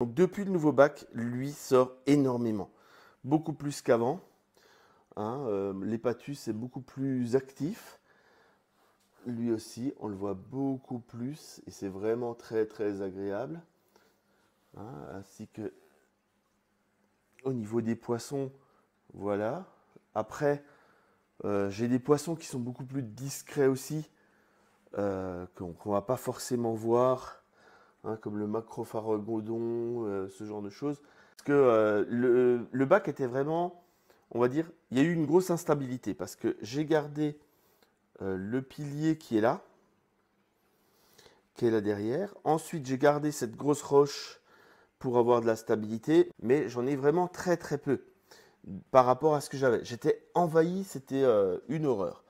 Donc depuis le nouveau bac, lui sort énormément, beaucoup plus qu'avant. Hein, euh, L'hépatus est beaucoup plus actif. Lui aussi, on le voit beaucoup plus et c'est vraiment très très agréable. Hein, ainsi que au niveau des poissons, voilà. Après, euh, j'ai des poissons qui sont beaucoup plus discrets aussi, euh, qu'on ne va pas forcément voir Hein, comme le macro godon euh, ce genre de choses. Parce que euh, le, bac était vraiment, on va dire, il y a eu une grosse instabilité parce que j'ai gardé euh, le pilier qui est là, qui est là derrière. Ensuite, j'ai gardé cette grosse roche pour avoir de la stabilité, mais j'en ai vraiment très très peu par rapport à ce que j'avais. J'étais envahi, c'était une horreur.